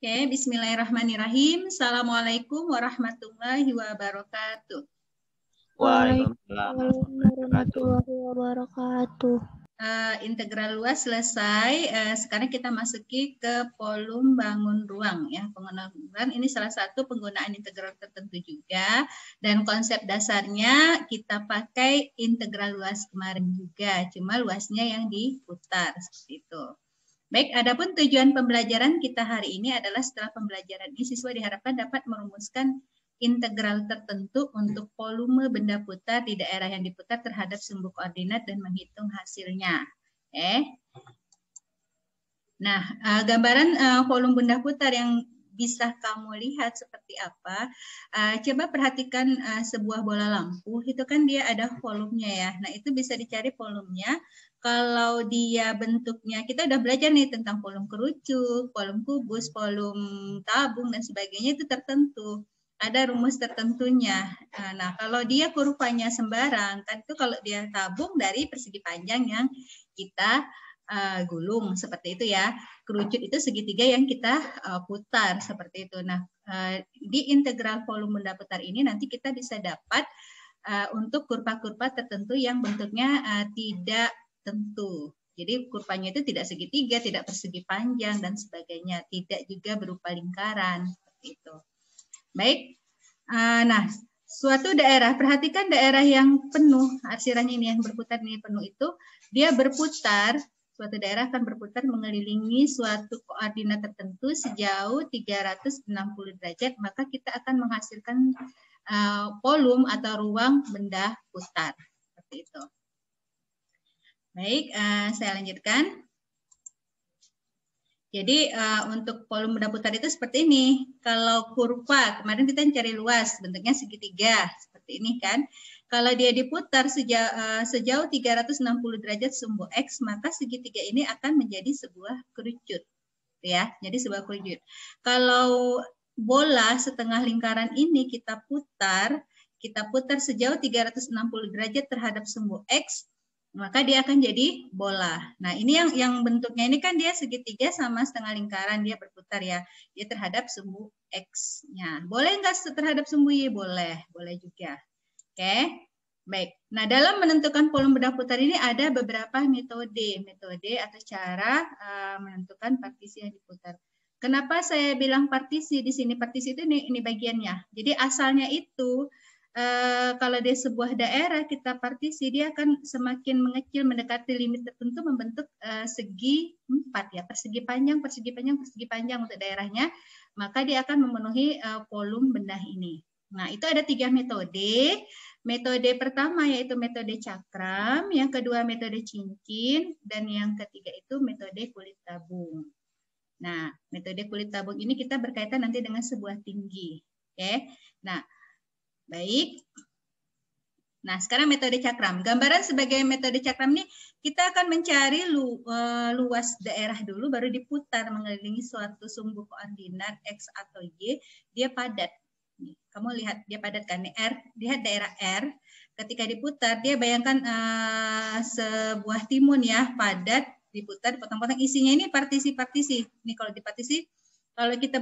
Oke, okay, bismillahirrahmanirrahim. Assalamualaikum warahmatullahi wabarakatuh. Waalaikumsalam warahmatullahi wabarakatuh. Uh, integral luas selesai. Uh, sekarang kita masuki ke polum bangun ruang ya penggunaan ini salah satu penggunaan integral tertentu juga dan konsep dasarnya kita pakai integral luas kemarin juga cuma luasnya yang diputar seperti itu. Baik, adapun tujuan pembelajaran kita hari ini adalah setelah pembelajaran ini siswa diharapkan dapat merumuskan integral tertentu untuk volume benda putar di daerah yang diputar terhadap sumbu koordinat dan menghitung hasilnya. Eh. Nah, eh, gambaran eh, volume benda putar yang bisa kamu lihat seperti apa. Uh, coba perhatikan sebuah bola lampu, itu kan dia ada volumenya ya. Nah, itu bisa dicari volumenya kalau dia bentuknya kita udah belajar nih tentang volume kerucut, volume kubus, volume tabung dan sebagainya itu tertentu. Ada rumus tertentunya. Nah, nah, kalau dia kurvanya sembarang, kan itu kalau dia tabung dari persegi panjang yang kita uh, gulung seperti itu ya. Kerucut itu segitiga yang kita uh, putar seperti itu. Nah, uh, di integral volume benda putar ini nanti kita bisa dapat uh, untuk kurva-kurva tertentu yang bentuknya uh, tidak tertentu. Jadi kurvanya itu tidak segitiga, tidak persegi panjang dan sebagainya, tidak juga berupa lingkaran seperti itu. Baik. Ah, nah, suatu daerah, perhatikan daerah yang penuh, arsirannya ini yang berputar ini penuh itu, dia berputar, suatu daerah akan berputar mengelilingi suatu koordinat tertentu sejauh 360 derajat, maka kita akan menghasilkan uh, volume atau ruang benda putar. Seperti itu. Baik, uh, saya lanjutkan. Jadi uh, untuk volume benda itu seperti ini. Kalau kurva, kemarin kita cari luas, bentuknya segitiga, seperti ini kan. Kalau dia diputar eh, sejauh, uh, sejauh 360 derajat sumbu X, maka segitiga ini akan menjadi sebuah kerucut. ya. Jadi sebuah kerucut. Kalau bola setengah lingkaran ini kita putar, kita putar sejauh 360 derajat terhadap sumbu X, maka dia akan jadi bola. Nah, ini yang yang bentuknya ini kan dia segitiga sama setengah lingkaran dia berputar ya. Dia terhadap sumbu X-nya. Boleh nggak terhadap sumbu Y? Boleh, boleh juga. Oke. Baik. Nah, dalam menentukan volume bedah putar ini ada beberapa metode, metode atau cara uh, menentukan partisi yang diputar. Kenapa saya bilang partisi di sini? Partisi itu ini, ini bagiannya. Jadi asalnya itu Eh, kalau di sebuah daerah kita partisi dia akan semakin mengecil mendekati limit tertentu membentuk eh, segi empat ya persegi panjang persegi panjang persegi panjang untuk daerahnya maka dia akan memenuhi eh, volume benda ini. Nah itu ada tiga metode. Metode pertama yaitu metode cakram, yang kedua metode cincin, dan yang ketiga itu metode kulit tabung. Nah, metode kulit tabung ini kita berkaitan nanti dengan sebuah tinggi. Oke. Okay? Nah, Baik. Nah, sekarang metode cakram. Gambaran sebagai metode cakram ini kita akan mencari lu, uh, luas daerah dulu baru diputar mengelilingi suatu sumbu koordinat X atau Y, dia padat. kamu lihat dia padat kan R, lihat daerah R. Ketika diputar dia bayangkan uh, sebuah timun ya, padat diputar potong potong isinya ini partisi-partisi. ini kalau dipartisi kalau kita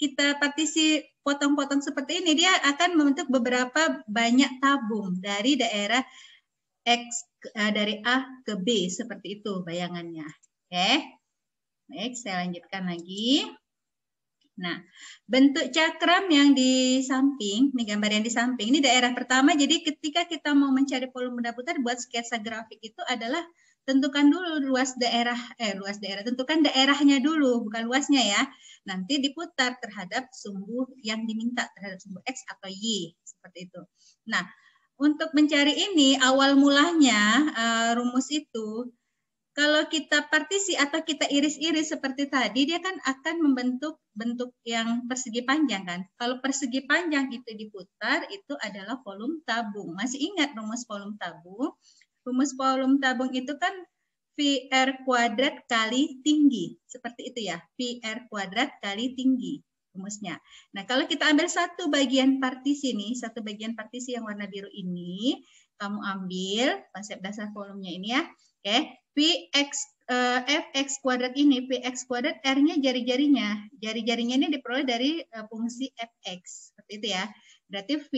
kita partisi potong-potong seperti ini dia akan membentuk beberapa banyak tabung dari daerah X eh, dari A ke B seperti itu bayangannya. Oke. Okay. Baik, saya lanjutkan lagi. Nah, bentuk cakram yang di samping, ini gambar yang di samping, ini daerah pertama. Jadi ketika kita mau mencari volume benda buat sketsa grafik itu adalah tentukan dulu luas daerah eh luas daerah tentukan daerahnya dulu bukan luasnya ya nanti diputar terhadap sumbu yang diminta terhadap sumbu x atau y seperti itu nah untuk mencari ini awal mulanya uh, rumus itu kalau kita partisi atau kita iris-iris seperti tadi dia kan akan membentuk bentuk yang persegi panjang kan kalau persegi panjang itu diputar itu adalah volume tabung masih ingat rumus volume tabung Rumus volume tabung itu kan VR kuadrat kali tinggi. Seperti itu ya, VR kuadrat kali tinggi rumusnya. Nah, kalau kita ambil satu bagian partisi ini satu bagian partisi yang warna biru ini, kamu ambil konsep dasar volumenya ini ya. Oke, Px eh, Fx kuadrat ini, Px kuadrat R-nya jari-jarinya. Jari-jarinya ini diperoleh dari eh, fungsi Fx. Seperti itu ya. Berarti V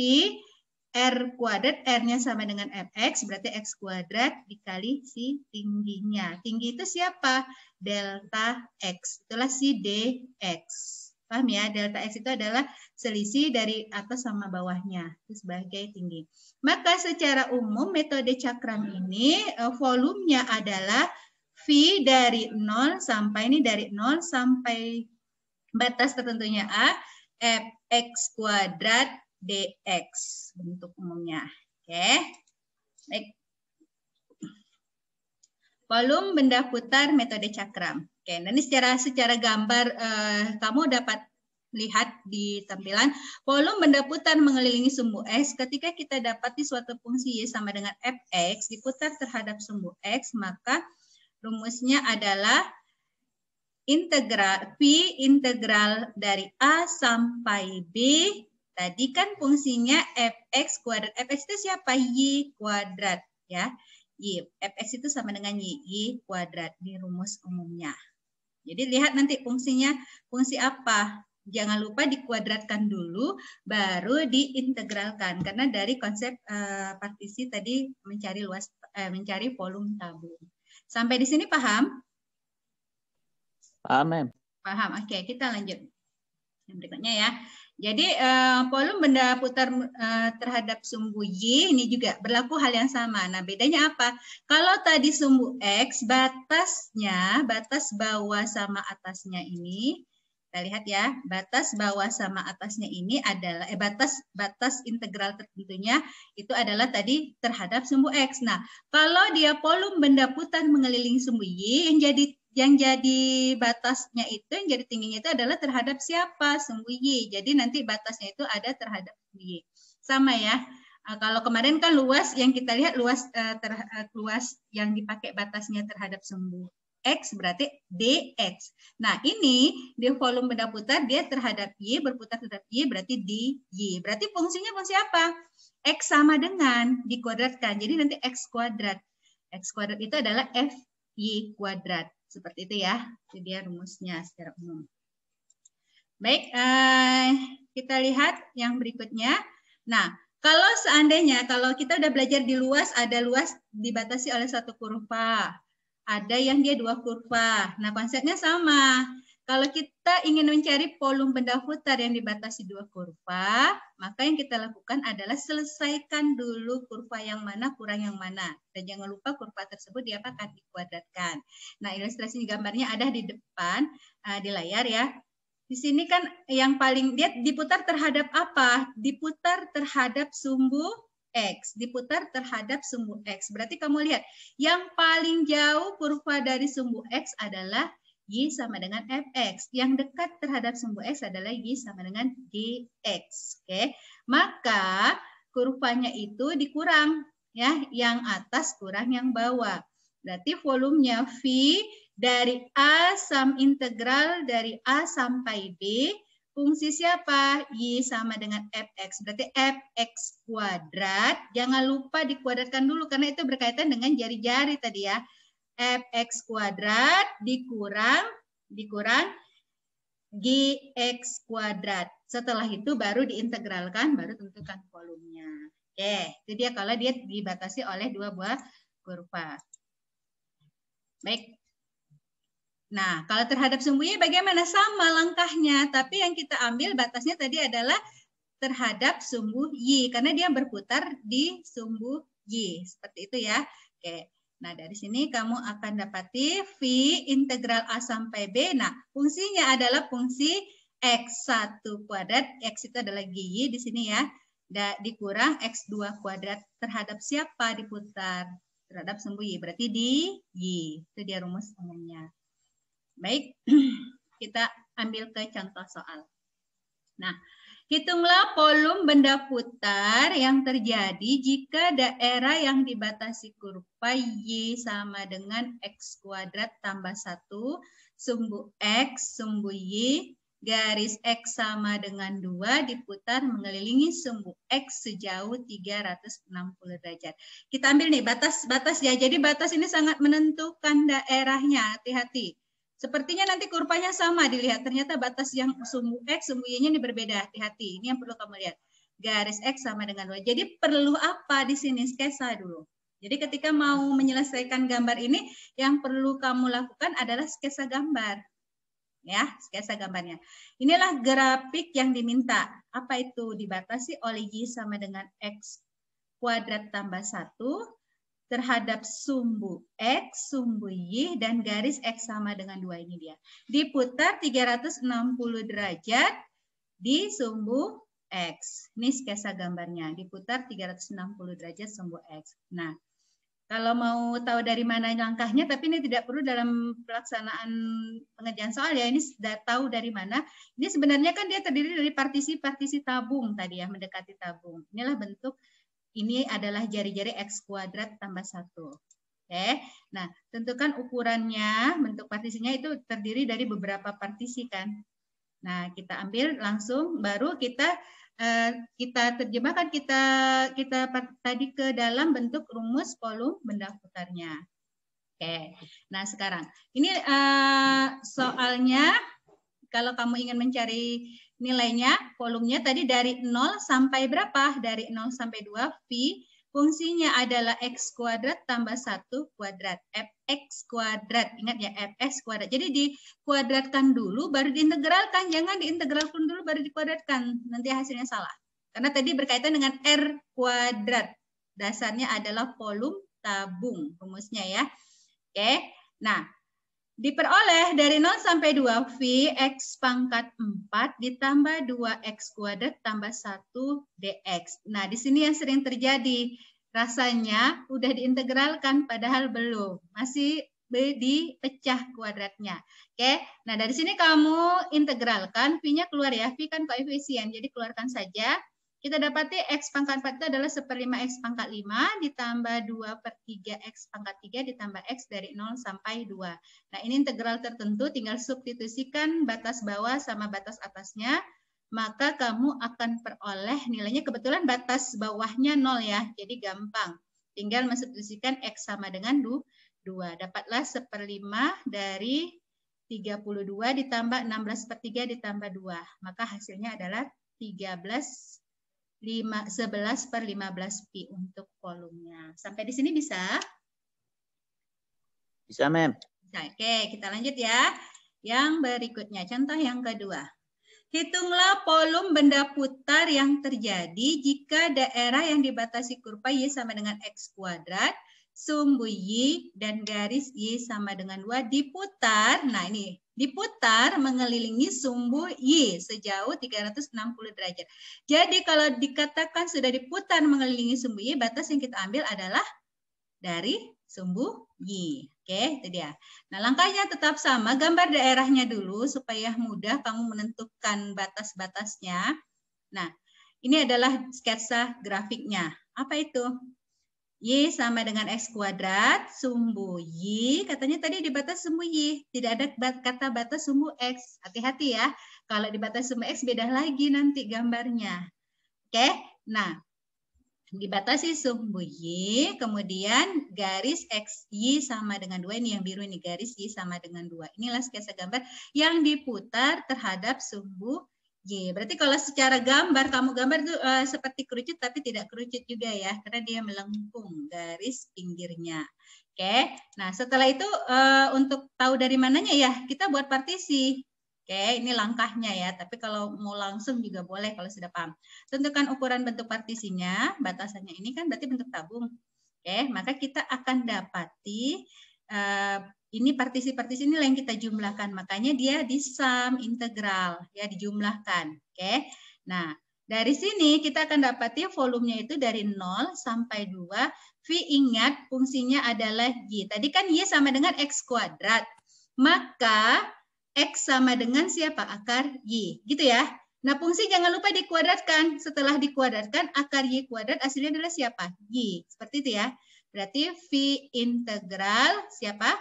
R kuadrat, R-nya sama dengan Rx, berarti X kuadrat dikali si tingginya. Tinggi itu siapa? Delta X. Itulah si dx. Paham ya? Delta X itu adalah selisih dari atas sama bawahnya. Itu sebagai tinggi. Maka secara umum metode cakram ini eh, volumenya adalah V dari 0 sampai ini dari 0 sampai batas tertentunya A, Fx kuadrat dx bentuk umumnya. Oke. Baik. Volume benda putar metode cakram. Oke, dan ini secara secara gambar eh, kamu dapat lihat di tampilan volume benda putar mengelilingi sumbu x ketika kita dapati suatu fungsi y sama dengan fx diputar terhadap sumbu x maka rumusnya adalah integral v integral dari a sampai b Tadi kan fungsinya fx kuadrat. fx itu siapa? y kuadrat ya. y fx itu sama dengan y, y kuadrat di rumus umumnya. Jadi lihat nanti fungsinya fungsi apa. Jangan lupa dikuadratkan dulu, baru diintegralkan. Karena dari konsep uh, partisi tadi mencari luas, uh, mencari volume tabung. Sampai di sini paham? Paham, Paham. Oke, kita lanjut yang berikutnya ya. Jadi uh, volume benda putar uh, terhadap sumbu Y ini juga berlaku hal yang sama. Nah, bedanya apa? Kalau tadi sumbu X batasnya, batas bawah sama atasnya ini kita lihat ya, batas bawah sama atasnya ini adalah eh batas batas integral tertentunya itu adalah tadi terhadap sumbu X. Nah, kalau dia volume benda putar mengelilingi sumbu Y yang jadi yang jadi batasnya itu yang jadi tingginya itu adalah terhadap siapa y jadi nanti batasnya itu ada terhadap y. sama ya eh, kalau kemarin kan luas yang kita lihat luas eh, ter, eh, luas yang dipakai batasnya terhadap sumbu x berarti dx nah ini di volume benda putar dia terhadap y berputar terhadap y berarti dy berarti fungsinya fungsi apa x sama dengan dikuadratkan jadi nanti x kuadrat x kuadrat itu adalah f y kuadrat seperti itu ya. jadi dia rumusnya secara umum. Baik, eh, kita lihat yang berikutnya. Nah, kalau seandainya, kalau kita udah belajar di luas, ada luas dibatasi oleh satu kurva. Ada yang dia dua kurva. Nah, konsepnya sama. Kalau kita ingin mencari volume benda putar yang dibatasi dua kurva, maka yang kita lakukan adalah selesaikan dulu kurva yang mana kurang yang mana. Dan jangan lupa kurva tersebut diapakan dikuadratkan. Nah, ilustrasi gambarnya ada di depan eh, di layar ya. Di sini kan yang paling dia diputar terhadap apa? Diputar terhadap sumbu X, diputar terhadap sumbu X. Berarti kamu lihat, yang paling jauh kurva dari sumbu X adalah Y sama dengan Fx. Yang dekat terhadap sumbu X adalah Y sama dengan GX. Oke. Maka kurvanya itu dikurang. ya Yang atas kurang yang bawah. Berarti volumenya V dari A sam integral dari A sampai B. Fungsi siapa? Y sama dengan Fx. Berarti Fx kuadrat. Jangan lupa dikuadratkan dulu karena itu berkaitan dengan jari-jari tadi ya fx kuadrat dikurang dikurang gx kuadrat. Setelah itu baru diintegralkan, baru tentukan volumenya. Oke, itu dia kalau dia dibatasi oleh dua buah kurva. Baik. Nah, kalau terhadap sumbu y, bagaimana? Sama langkahnya, tapi yang kita ambil batasnya tadi adalah terhadap sumbu Y, karena dia berputar di sumbu Y. Seperti itu ya. Oke. Nah, dari sini kamu akan dapati V integral A sampai B. Nah, fungsinya adalah fungsi X1 kuadrat. X itu adalah gigi di sini ya. Da, dikurang X2 kuadrat terhadap siapa diputar? Terhadap y Berarti di Y. Itu dia rumus umumnya. Baik, kita ambil ke contoh soal. Nah, Hitunglah volume benda putar yang terjadi jika daerah yang dibatasi kurva Y sama dengan X kuadrat tambah 1, sumbu X, sumbu Y, garis X sama dengan 2 diputar mengelilingi sumbu X sejauh 360 derajat. Kita ambil nih batas-batas ya, jadi batas ini sangat menentukan daerahnya, hati-hati. Sepertinya nanti kurvanya sama dilihat. Ternyata batas yang sumbu X, sumbu Y-nya ini berbeda. Hati-hati, ini yang perlu kamu lihat. Garis X sama dengan Y. Jadi perlu apa di sini? sketsa dulu. Jadi ketika mau menyelesaikan gambar ini, yang perlu kamu lakukan adalah sketsa gambar. Ya, sketsa gambarnya. Inilah grafik yang diminta. Apa itu? Dibatasi oleh Y sama dengan X kuadrat tambah satu terhadap sumbu X, sumbu Y, dan garis X sama dengan dua ini dia. Diputar 360 derajat di sumbu X. Ini sketsa gambarnya, diputar 360 derajat sumbu X. Nah, kalau mau tahu dari mana langkahnya, tapi ini tidak perlu dalam pelaksanaan pengerjaan soal ya, ini sudah tahu dari mana. Ini sebenarnya kan dia terdiri dari partisi-partisi tabung tadi ya, mendekati tabung. Inilah bentuk ini adalah jari-jari X kuadrat tambah satu. Oke. Nah, tentukan ukurannya, bentuk partisinya itu terdiri dari beberapa partisi kan. Nah, kita ambil langsung baru kita eh, kita terjemahkan kita kita tadi ke dalam bentuk rumus volume benda putarnya. Oke. Nah, sekarang ini eh, soalnya kalau kamu ingin mencari nilainya, volumenya tadi dari 0 sampai berapa? Dari 0 sampai 2, V. Fungsinya adalah X kuadrat tambah 1 kuadrat. F x kuadrat. Ingat ya, f x kuadrat. Jadi dikuadratkan dulu, baru diintegralkan. Jangan diintegralkan dulu, baru dikuadratkan. Nanti hasilnya salah. Karena tadi berkaitan dengan R kuadrat. Dasarnya adalah volume tabung. Rumusnya ya. Oke. Nah, Diperoleh dari 0 sampai 2V, X pangkat 4 ditambah 2X kuadrat tambah 1 DX. Nah, di sini yang sering terjadi. Rasanya udah diintegralkan padahal belum. Masih dipecah kuadratnya. Oke, nah dari sini kamu integralkan, V-nya keluar ya. V kan koefisien, jadi keluarkan saja kita dapati X pangkat 4 itu adalah 1 per 5 X pangkat 5 ditambah 2 per 3 X pangkat 3 ditambah X dari 0 sampai 2. Nah ini integral tertentu tinggal substitusikan batas bawah sama batas atasnya. Maka kamu akan peroleh nilainya kebetulan batas bawahnya 0 ya. Jadi gampang. Tinggal mensubstitusikan X sama dengan 2. Dapatlah 1 per 5 dari 32 ditambah 16 per 3 ditambah 2. Maka hasilnya adalah 13 5, 11 per 15 pi untuk volumenya. Sampai di sini bisa? Bisa, Mem. Bisa. Oke, kita lanjut ya. Yang berikutnya, contoh yang kedua. Hitunglah volume benda putar yang terjadi jika daerah yang dibatasi kurva Y sama dengan X kuadrat, sumbu Y, dan garis Y sama dengan 2 diputar. Nah, ini diputar mengelilingi sumbu Y sejauh 360 derajat. Jadi kalau dikatakan sudah diputar mengelilingi sumbu Y, batas yang kita ambil adalah dari sumbu Y. Oke, itu dia. Nah, langkahnya tetap sama, gambar daerahnya dulu supaya mudah kamu menentukan batas-batasnya. Nah, ini adalah sketsa grafiknya. Apa itu? Y sama dengan X kuadrat, sumbu Y, katanya tadi di batas sumbu Y, tidak ada kata batas sumbu X. Hati-hati ya, kalau di batas sumbu X beda lagi nanti gambarnya. Oke, nah dibatasi sumbu Y, kemudian garis X, Y sama dengan 2, ini yang biru ini garis Y sama dengan 2. Inilah sketsa gambar yang diputar terhadap sumbu Iya, Berarti kalau secara gambar kamu gambar itu uh, eh, seperti kerucut tapi tidak kerucut juga ya karena dia melengkung garis pinggirnya. Oke. Okay. Nah, setelah itu uh, untuk tahu dari mananya ya kita buat partisi. Oke, okay, ini langkahnya ya. Tapi kalau mau langsung juga boleh kalau sudah paham. Tentukan ukuran bentuk partisinya, batasannya ini kan berarti bentuk tabung. Oke, okay, maka kita akan dapati Eh, ini partisi-partisi ini yang kita jumlahkan. Makanya dia di sum integral ya dijumlahkan. Oke. Okay? Nah, dari sini kita akan dapati volumenya itu dari 0 sampai 2. V ingat fungsinya adalah Y. Tadi kan Y sama dengan X kuadrat. Maka X sama dengan siapa? Akar Y. Gitu ya. Nah fungsi jangan lupa dikuadratkan. Setelah dikuadratkan akar Y kuadrat hasilnya adalah siapa? Y. Seperti itu ya. Berarti V integral siapa?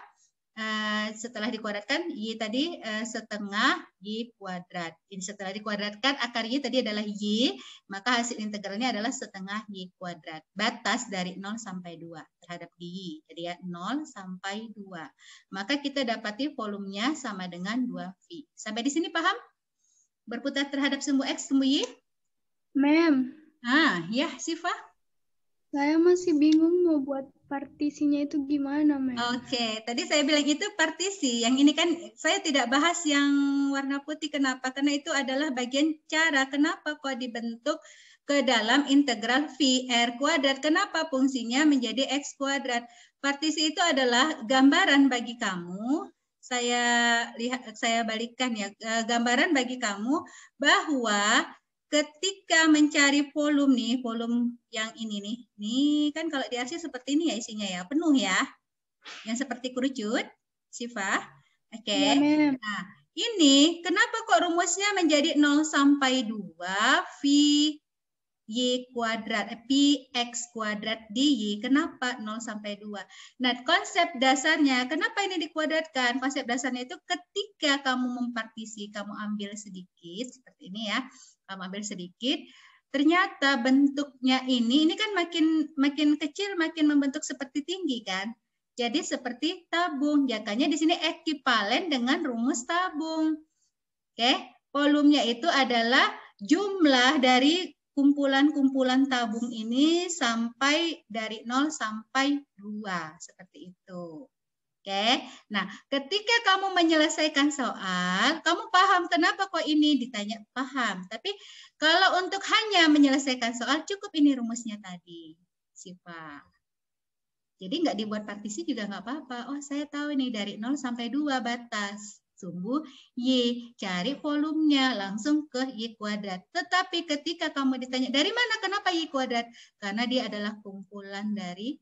Uh, setelah dikuadratkan Y tadi uh, setengah Y kuadrat. Ini setelah dikuadratkan akar Y tadi adalah Y, maka hasil integralnya adalah setengah Y kuadrat. Batas dari 0 sampai 2 terhadap Y. Jadi ya 0 sampai 2. Maka kita dapati volumenya sama dengan 2V. Sampai di sini paham? Berputar terhadap sumbu X, sumbu Y? Mem. Ah, ya Sifah. Saya masih bingung mau buat partisinya itu gimana, Mbak. Oke, okay. tadi saya bilang itu partisi. Yang ini kan saya tidak bahas yang warna putih kenapa? Karena itu adalah bagian cara kenapa kok dibentuk ke dalam integral v r kuadrat. Kenapa fungsinya menjadi X kuadrat? Partisi itu adalah gambaran bagi kamu saya lihat saya balikkan ya eh, gambaran bagi kamu bahwa ketika mencari volume nih, volume yang ini nih. Nih kan kalau di RC seperti ini ya isinya ya, penuh ya. Yang seperti kerucut, Siva. Oke. Okay. Ya, nah, ini kenapa kok rumusnya menjadi 0 sampai 2 V y kuadrat, eh, px x kuadrat y, Kenapa 0 sampai 2? Nah, konsep dasarnya, kenapa ini dikuadratkan? Konsep dasarnya itu ketika kamu mempartisi, kamu ambil sedikit, seperti ini ya, kamu ambil sedikit, ternyata bentuknya ini, ini kan makin makin kecil, makin membentuk seperti tinggi kan? Jadi seperti tabung, jadinya di sini ekuivalen dengan rumus tabung. Oke, volumenya itu adalah jumlah dari kumpulan-kumpulan tabung ini sampai dari 0 sampai 2 seperti itu. Oke. Nah, ketika kamu menyelesaikan soal, kamu paham kenapa kok ini ditanya paham. Tapi kalau untuk hanya menyelesaikan soal cukup ini rumusnya tadi, Siva. Jadi nggak dibuat partisi juga nggak apa-apa. Oh, saya tahu ini dari 0 sampai 2 batas sumbu Y. Cari volumenya langsung ke Y kuadrat. Tetapi ketika kamu ditanya, dari mana kenapa Y kuadrat? Karena dia adalah kumpulan dari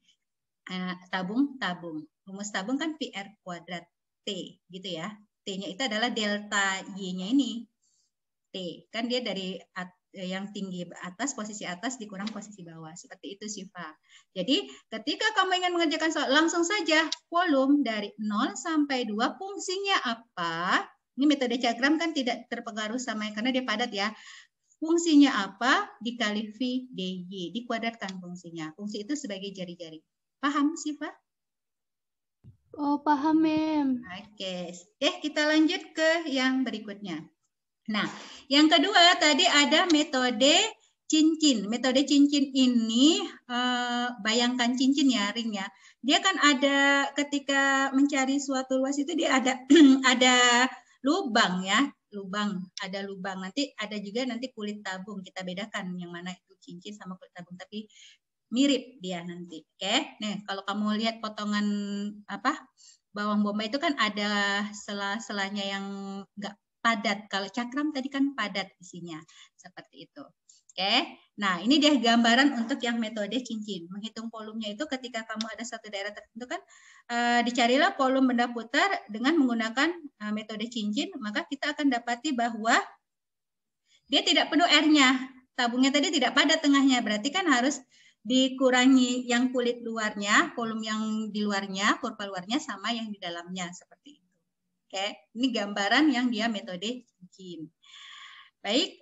eh, tabung-tabung. Uh, Rumus tabung kan PR kuadrat T gitu ya. T-nya itu adalah delta Y-nya ini. T. Kan dia dari Eh, yang tinggi atas posisi atas dikurang posisi bawah seperti itu Siva. Jadi ketika kamu ingin mengerjakan soal langsung saja volume dari 0 sampai 2 fungsinya apa? Ini metode cakram kan tidak terpengaruh sama karena dia padat ya. Fungsinya apa? Dikali V DY, dikuadratkan fungsinya. Fungsi itu sebagai jari-jari. Paham Siva? Oh, paham, Mem. Oke. Okay. Eh, kita lanjut ke yang berikutnya. Nah, yang kedua tadi ada metode cincin. Metode cincin ini eh, bayangkan cincin ya ring ya. Dia kan ada ketika mencari suatu luas itu dia ada ada lubang ya, lubang, ada lubang. Nanti ada juga nanti kulit tabung kita bedakan yang mana itu cincin sama kulit tabung tapi mirip dia nanti. Oke. Okay? Nih, kalau kamu lihat potongan apa? bawang bombay itu kan ada sela-selanya yang enggak padat. Kalau cakram tadi kan padat isinya. Seperti itu. Oke. Nah, ini dia gambaran untuk yang metode cincin. Menghitung volumenya itu ketika kamu ada satu daerah tertentu kan eh, dicarilah volume benda putar dengan menggunakan eh, metode cincin, maka kita akan dapati bahwa dia tidak penuh airnya. Tabungnya tadi tidak pada tengahnya, berarti kan harus dikurangi yang kulit luarnya, volume yang di luarnya, kurva luarnya sama yang di dalamnya seperti ini. Oke, ini gambaran yang dia metode cincin. Baik,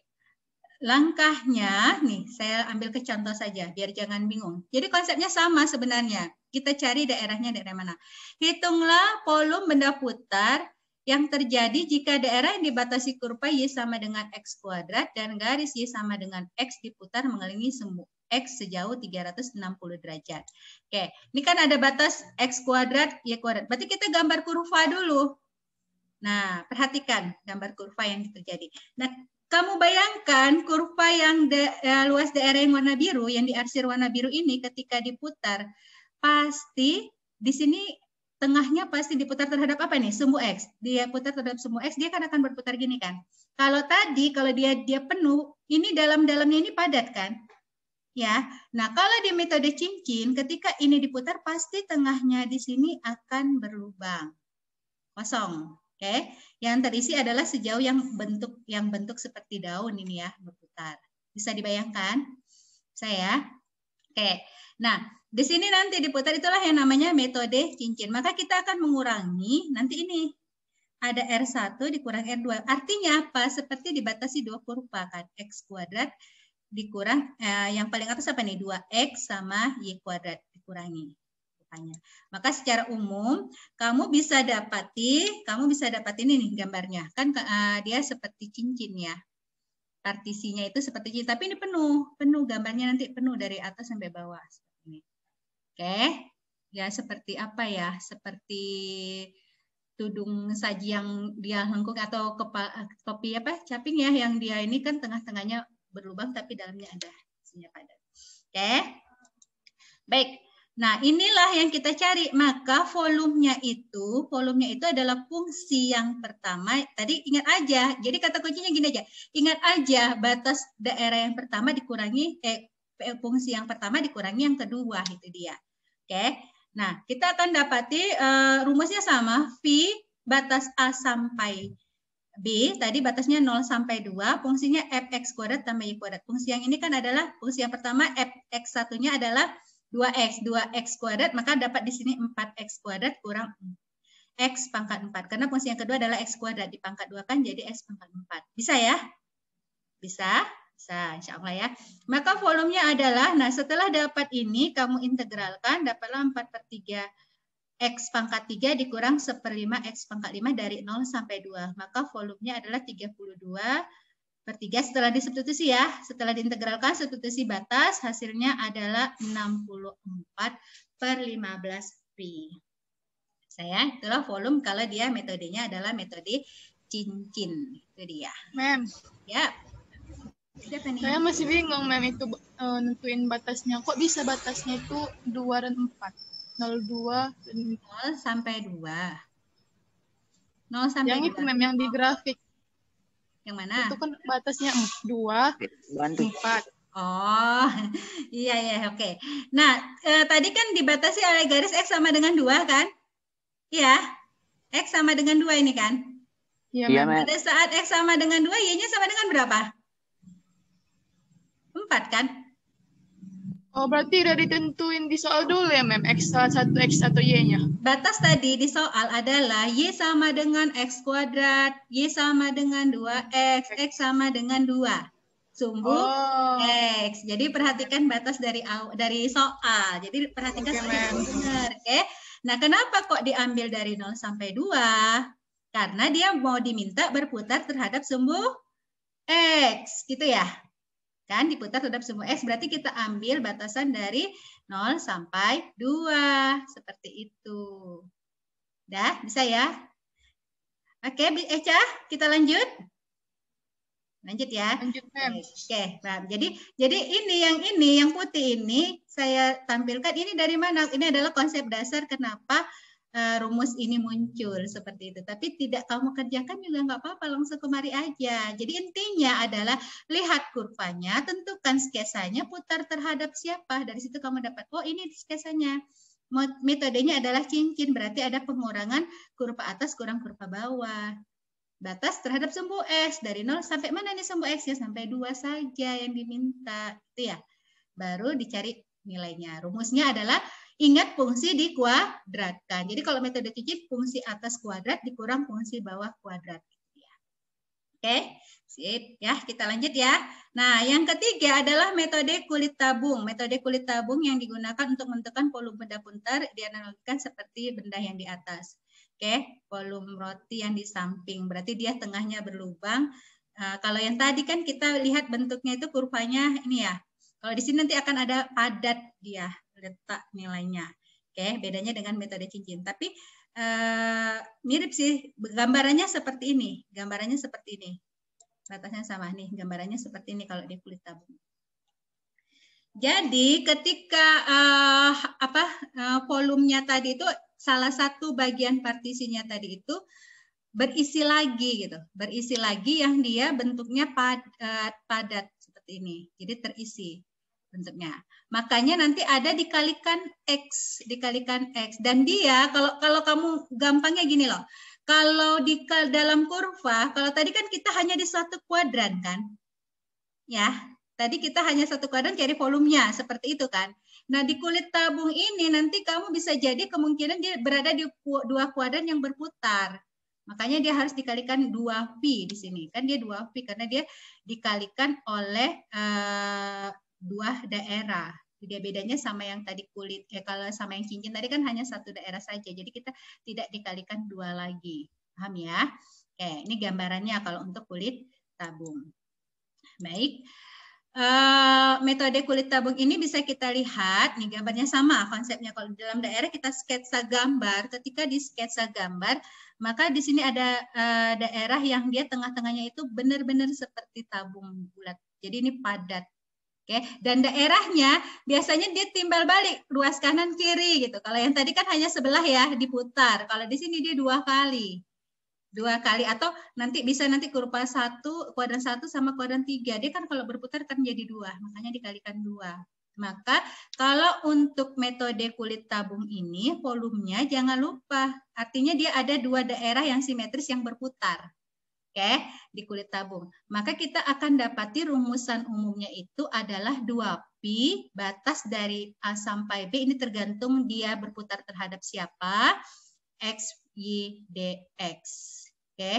langkahnya nih saya ambil ke contoh saja biar jangan bingung. Jadi konsepnya sama sebenarnya. Kita cari daerahnya daerah mana. Hitunglah volume benda putar yang terjadi jika daerah yang dibatasi kurva Y sama dengan X kuadrat dan garis Y sama dengan X diputar mengelilingi semu X sejauh 360 derajat. Oke, ini kan ada batas X kuadrat, Y kuadrat. Berarti kita gambar kurva dulu. Nah, perhatikan gambar kurva yang terjadi. Nah, kamu bayangkan kurva yang de, ya, luas daerah yang warna biru, yang diarsir warna biru ini ketika diputar, pasti di sini tengahnya pasti diputar terhadap apa nih? Sumbu X. Dia putar terhadap sumbu X, dia kan akan berputar gini kan. Kalau tadi, kalau dia dia penuh, ini dalam-dalamnya ini padat kan? Ya, nah kalau di metode cincin, ketika ini diputar pasti tengahnya di sini akan berlubang kosong Oke, yang terisi adalah sejauh yang bentuk yang bentuk seperti daun ini ya berputar. Bisa dibayangkan? Saya. Oke. Nah, di sini nanti diputar itulah yang namanya metode cincin. Maka kita akan mengurangi nanti ini. Ada R1 dikurang R2. Artinya apa? Seperti dibatasi dua kurva kan. X kuadrat dikurang, eh, yang paling atas apa nih? 2X sama Y kuadrat dikurangi. Maka secara umum kamu bisa dapati, kamu bisa dapat ini nih gambarnya. Kan uh, dia seperti cincin ya. Partisinya itu seperti cincin, tapi ini penuh, penuh gambarnya nanti penuh dari atas sampai bawah. seperti Ini. Oke. Okay. Ya seperti apa ya? Seperti tudung saji yang dia lengkung atau kopi topi apa caping ya yang dia ini kan tengah-tengahnya berlubang tapi dalamnya ada isinya padat. Oke. Okay. Baik, Nah, inilah yang kita cari. Maka volumenya itu, volumenya itu adalah fungsi yang pertama. Tadi ingat aja. Jadi kata kuncinya gini aja. Ingat aja batas daerah yang pertama dikurangi eh, eh fungsi yang pertama dikurangi yang kedua itu dia. Oke. Nah, kita akan dapati uh, rumusnya sama V batas A sampai B tadi batasnya 0 sampai 2, fungsinya fx kuadrat tambah y kuadrat. Fungsi yang ini kan adalah fungsi yang pertama fx satunya adalah 2x, 2x kuadrat, maka dapat di sini 4x kuadrat kurang x pangkat 4. Karena fungsi yang kedua adalah x kuadrat, dipangkat 2 kan jadi x pangkat 4. Bisa ya? Bisa? Bisa, insya Allah ya. Maka volumenya adalah, nah setelah dapat ini, kamu integralkan, dapatlah 4 per 3 X pangkat 3 dikurang 1 per 5 X pangkat 5 dari 0 sampai 2. Maka volumenya adalah 32 Per 3 setelah disubstitusi ya. Setelah diintegralkan substitusi batas hasilnya adalah 64 per 15 pi. Saya itulah volume kalau dia metodenya adalah metode cincin. Itu dia. Mem. Ya. Yep. Saya masih bingung mem itu uh, nentuin batasnya. Kok bisa batasnya itu 2 dan 4? 02 2, 0 sampai 2. 0 sampai Yang 2. itu mem yang di grafik yang mana? Itu kan batasnya dua, empat. Oh, iya iya, oke. Okay. Nah, eh, tadi kan dibatasi oleh garis x sama dengan dua kan? Iya, x sama dengan dua ini kan? Iya. Ya, Pada saat x sama dengan dua, y-nya sama dengan berapa? Empat kan? Oh, berarti udah ditentuin di soal dulu ya, Mem? X1, X atau Y-nya? Batas tadi di soal adalah Y sama dengan X kuadrat, Y sama dengan 2X, X sama dengan 2. Sumbu oh. X. Jadi perhatikan batas dari dari soal. Jadi perhatikan okay, benar. Oke. Okay? Nah, kenapa kok diambil dari 0 sampai 2? Karena dia mau diminta berputar terhadap sumbu X, gitu ya? kan diputar terhadap semua x eh, berarti kita ambil batasan dari 0 sampai 2 seperti itu. Dah, bisa ya? Oke, Eca, eh, kita lanjut. Lanjut ya. Lanjut, Oke, paham. Jadi jadi ini yang ini yang putih ini saya tampilkan ini dari mana? Ini adalah konsep dasar kenapa Eh, rumus ini muncul seperti itu. Tapi tidak kamu kerjakan juga nggak apa-apa, langsung kemari aja. Jadi intinya adalah lihat kurvanya, tentukan skesanya, putar terhadap siapa. Dari situ kamu dapat, oh ini skesanya. Metodenya adalah cincin, berarti ada pengurangan kurva atas kurang kurva bawah. Batas terhadap sumbu S, dari 0 sampai mana nih sumbu S? Ya, sampai 2 saja yang diminta. Itu ya. Baru dicari nilainya. Rumusnya adalah Ingat fungsi dikuadratkan. Jadi kalau metode cuci fungsi atas kuadrat dikurang fungsi bawah kuadrat. Oke, sip ya kita lanjut ya. Nah yang ketiga adalah metode kulit tabung. Metode kulit tabung yang digunakan untuk menentukan volume benda punter dianalogikan seperti benda yang di atas. Oke, volume roti yang di samping berarti dia tengahnya berlubang. Nah, kalau yang tadi kan kita lihat bentuknya itu kurvanya ini ya. Kalau di sini nanti akan ada padat dia letak nilainya. Oke, okay, bedanya dengan metode cincin. Tapi uh, mirip sih, gambarannya seperti ini. Gambarannya seperti ini. Batasnya sama nih, gambarannya seperti ini kalau di kulit tabung. Jadi ketika uh, apa uh, volumenya tadi itu salah satu bagian partisinya tadi itu berisi lagi gitu, berisi lagi yang dia bentuknya pad, padat seperti ini. Jadi terisi bentuknya. Makanya nanti ada dikalikan x, dikalikan x. Dan dia kalau kalau kamu gampangnya gini loh. Kalau di dalam kurva, kalau tadi kan kita hanya di satu kuadran kan? Ya, tadi kita hanya satu kuadran cari volumenya seperti itu kan. Nah, di kulit tabung ini nanti kamu bisa jadi kemungkinan dia berada di dua kuadran yang berputar. Makanya dia harus dikalikan 2 pi di sini. Kan dia 2 pi karena dia dikalikan oleh eh, dua daerah. tidak bedanya sama yang tadi kulit. Eh, kalau sama yang cincin tadi kan hanya satu daerah saja. Jadi kita tidak dikalikan dua lagi. Paham ya? Oke, ini gambarannya kalau untuk kulit tabung. Baik. Uh, metode kulit tabung ini bisa kita lihat, nih gambarnya sama konsepnya. Kalau di dalam daerah kita sketsa gambar, ketika di sketsa gambar, maka di sini ada uh, daerah yang dia tengah-tengahnya itu benar-benar seperti tabung bulat. Jadi ini padat. Oke, dan daerahnya biasanya dia timbal balik ruas kanan kiri gitu. Kalau yang tadi kan hanya sebelah ya diputar. Kalau di sini dia dua kali, dua kali atau nanti bisa nanti kurva satu kuadran satu sama kuadran tiga. Dia kan kalau berputar kan jadi dua, makanya dikalikan dua. Maka kalau untuk metode kulit tabung ini volumenya jangan lupa, artinya dia ada dua daerah yang simetris yang berputar. Oke, okay? di kulit tabung. Maka kita akan dapati rumusan umumnya itu adalah 2pi batas dari A sampai B ini tergantung dia berputar terhadap siapa? X, Y, DX. Oke. Okay?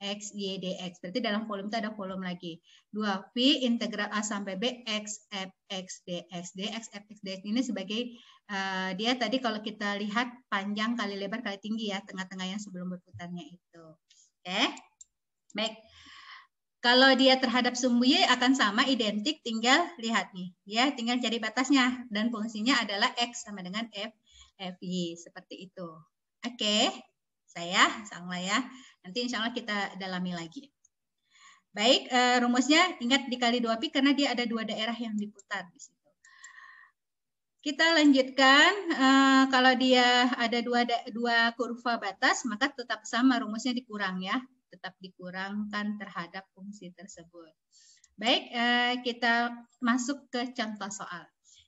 X, Y, d x. Berarti dalam volume itu ada volume lagi. 2V integral A sampai B, X, F, X, d x d x F, X, DX ini sebagai, uh, dia tadi kalau kita lihat panjang kali lebar kali tinggi ya, tengah-tengah yang sebelum berputarnya itu. Oke. Okay. Baik. Kalau dia terhadap sumbu Y akan sama identik, tinggal lihat nih. Ya, tinggal cari batasnya. Dan fungsinya adalah X sama dengan F, FY. Seperti itu. Oke, okay. saya sama ya. Nanti insya Allah kita dalami lagi. Baik, eh, rumusnya ingat dikali 2 pi karena dia ada dua daerah yang diputar di situ. Kita lanjutkan eh, kalau dia ada dua dua kurva batas maka tetap sama rumusnya dikurang ya tetap dikurangkan terhadap fungsi tersebut. Baik, eh, kita masuk ke contoh soal.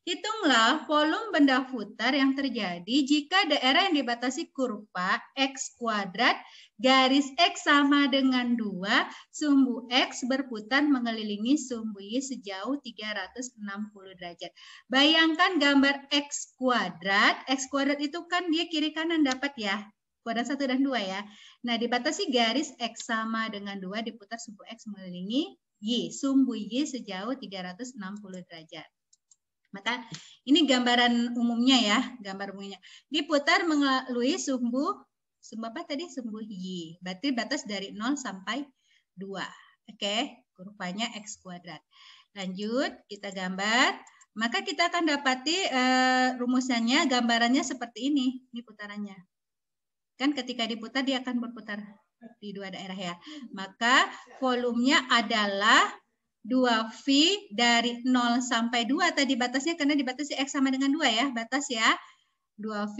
Hitunglah volume benda putar yang terjadi jika daerah yang dibatasi kurva X kuadrat garis X sama dengan 2, sumbu X berputar mengelilingi sumbu Y sejauh 360 derajat. Bayangkan gambar X kuadrat, X kuadrat itu kan dia kiri kanan dapat ya kuadran satu dan dua ya. Nah, dibatasi garis X sama dengan 2 diputar sumbu X mengelilingi Y. Sumbu Y sejauh 360 derajat. Maka ini gambaran umumnya ya, gambar umumnya. Diputar melalui sumbu, sumbu apa tadi? Sumbu Y. Berarti batas dari nol sampai 2. Oke, okay. kurvanya X kuadrat. Lanjut, kita gambar. Maka kita akan dapati uh, rumusannya, gambarannya seperti ini. Ini putarannya. Kan ketika diputar dia akan berputar di dua daerah ya. Maka volumenya adalah 2V dari 0 sampai 2 tadi batasnya karena dibatasi X sama dengan 2 ya, batas ya. 2V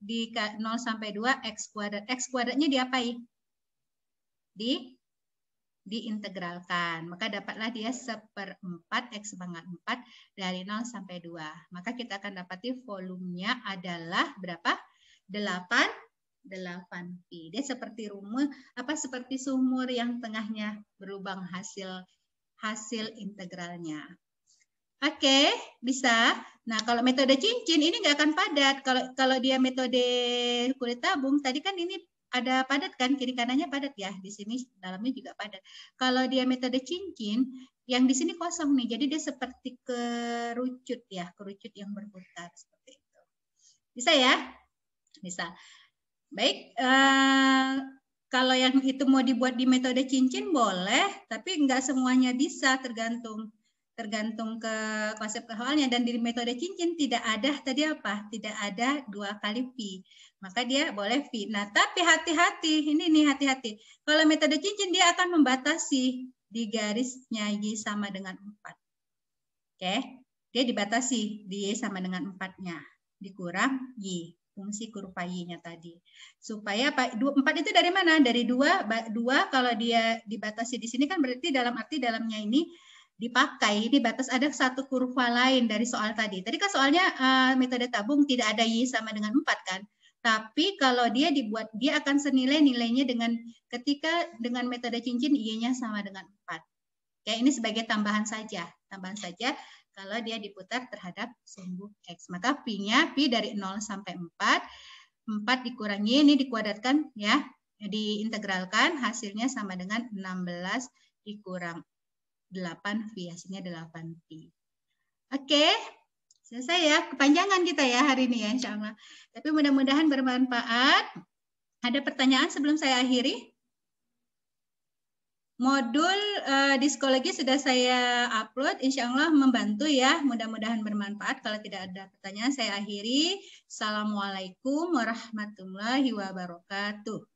di 0 sampai 2 X kuadrat. X kuadratnya diapai? Di diintegralkan. Maka dapatlah dia seperempat X pangkat 4 dari 0 sampai 2. Maka kita akan dapati volumenya adalah berapa? 8 delapan pi. Dia seperti rumah apa seperti sumur yang tengahnya berlubang hasil hasil integralnya. Oke, okay, bisa. Nah, kalau metode cincin ini nggak akan padat. Kalau kalau dia metode kulit tabung, tadi kan ini ada padat kan, kiri kanannya padat ya. Di sini dalamnya juga padat. Kalau dia metode cincin, yang di sini kosong nih. Jadi dia seperti kerucut ya, kerucut yang berputar seperti itu. Bisa ya? Bisa. Baik, eh, kalau yang itu mau dibuat di metode cincin boleh, tapi nggak semuanya bisa tergantung tergantung ke konsep kehalnya dan di metode cincin tidak ada tadi apa tidak ada dua kali pi maka dia boleh pi nah tapi hati-hati ini nih hati-hati kalau metode cincin dia akan membatasi di garisnya y sama dengan 4 oke okay? dia dibatasi di y sama dengan empatnya dikurang y fungsi kurva y-nya tadi. Supaya empat itu dari mana? Dari dua dua kalau dia dibatasi di sini kan berarti dalam arti dalamnya ini dipakai di batas ada satu kurva lain dari soal tadi. Tadi kan soalnya uh, metode tabung tidak ada y sama dengan empat kan? Tapi kalau dia dibuat, dia akan senilai nilainya dengan ketika dengan metode cincin Y-nya sama dengan empat Ya, ini sebagai tambahan saja. Tambahan saja kalau dia diputar terhadap sumbu X. Maka P-nya, P dari 0 sampai 4. 4 dikurangi, ini dikuadratkan ya, diintegralkan, hasilnya sama dengan 16 dikurang 8 V, hasilnya 8 P. Oke, selesai ya. Kepanjangan kita ya hari ini ya insya Allah. Tapi mudah-mudahan bermanfaat. Ada pertanyaan sebelum saya akhiri? Modul uh, eh, diskologi sudah saya upload, insya Allah membantu ya. Mudah-mudahan bermanfaat. Kalau tidak ada pertanyaan, saya akhiri. Assalamualaikum warahmatullahi wabarakatuh.